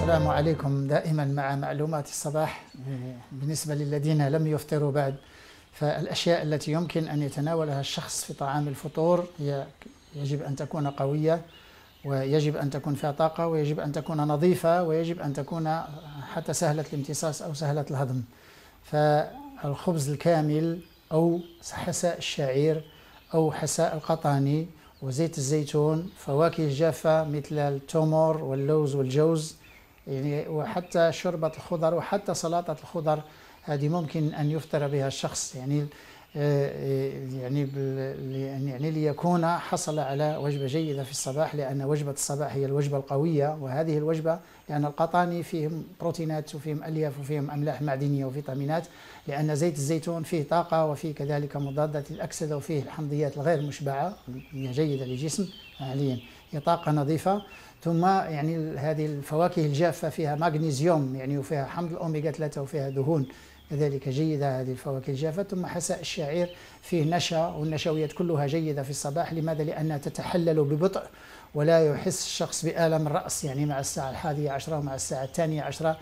السلام عليكم دائما مع معلومات الصباح بالنسبة للذين لم يفطروا بعد فالأشياء التي يمكن أن يتناولها الشخص في طعام الفطور هي يجب أن تكون قوية ويجب أن تكون فيها طاقة ويجب أن تكون نظيفة ويجب أن تكون حتى سهلة الامتصاص أو سهلة الهضم فالخبز الكامل أو حساء الشعير أو حساء القطاني وزيت الزيتون فواكه جافة مثل التمر واللوز والجوز يعني وحتى شوربة الخضر وحتى سلطة الخضر هذه ممكن أن يفطر بها الشخص يعني آه، آه، يعني, يعني يعني ليكون حصل على وجبة جيدة في الصباح لأن وجبة الصباح هي الوجبة القوية وهذه الوجبة لأن القطاني فيهم بروتينات وفيهم ألياف وفيهم أملاح معدنية وفيتامينات لأن زيت الزيتون فيه طاقة وفيه كذلك مضادات الأكسدة وفيه الحمضيات الغير مشبعة هي جيدة للجسم عاليا هي طاقة نظيفة ثم يعني هذه الفواكه الجافة فيها ماغنيزيوم يعني وفيها حمض الأوميغا 3 وفيها دهون كذلك جيدة هذه الفواكه الجافة ثم حساء الشعير فيه نشا والنشويات كلها جيدة في الصباح لماذا؟ لأنها تتحلل ببطء ولا يحس الشخص بآلم الرأس يعني مع الساعة الحادية عشرة ومع الساعة الثانية عشرة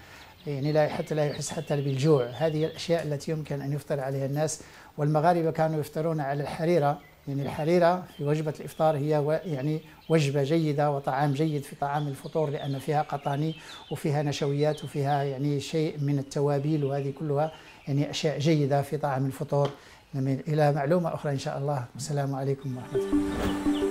يعني لا حتى لا يحس حتى بالجوع هذه الأشياء التي يمكن أن يفطر عليها الناس والمغاربة كانوا يفطرون على الحريرة يعني الحريرة في وجبة الإفطار هي يعني وجبة جيدة وطعام جيد في طعام الفطور لأن فيها قطاني وفيها نشويات وفيها يعني شيء من التوابل وهذه كلها يعني أشياء جيدة في طعام الفطور إلى معلومة أخرى إن شاء الله والسلام عليكم ورحمة الله